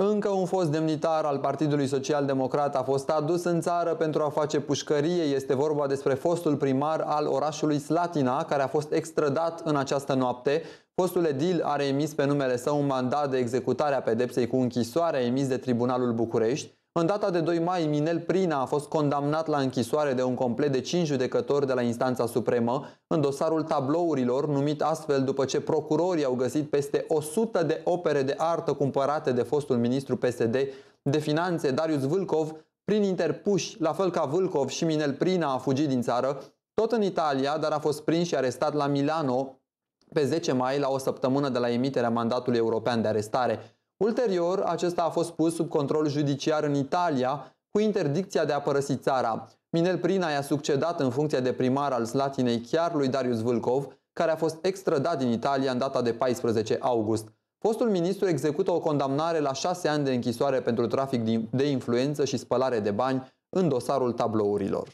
Încă un fost demnitar al Partidului Social Democrat a fost adus în țară pentru a face pușcărie. Este vorba despre fostul primar al orașului Slatina, care a fost extradat în această noapte. Fostul edil are emis pe numele său un mandat de executare a pedepsei cu închisoare emis de Tribunalul București. În data de 2 mai, Minel Prina a fost condamnat la închisoare de un complet de 5 judecători de la instanța supremă în dosarul tablourilor, numit astfel după ce procurorii au găsit peste 100 de opere de artă cumpărate de fostul ministru PSD de finanțe Darius Vâlcov prin interpuși, la fel ca Vâlcov și Minel Prina a fugit din țară, tot în Italia, dar a fost prins și arestat la Milano pe 10 mai, la o săptămână de la emiterea mandatului european de arestare. Ulterior, acesta a fost pus sub control judiciar în Italia, cu interdicția de a părăsi țara. Minel Prina i-a succedat în funcția de primar al Slatinei chiar lui Darius Vâlcov, care a fost extradat din Italia în data de 14 august. Fostul ministru execută o condamnare la șase ani de închisoare pentru trafic de influență și spălare de bani în dosarul tablourilor.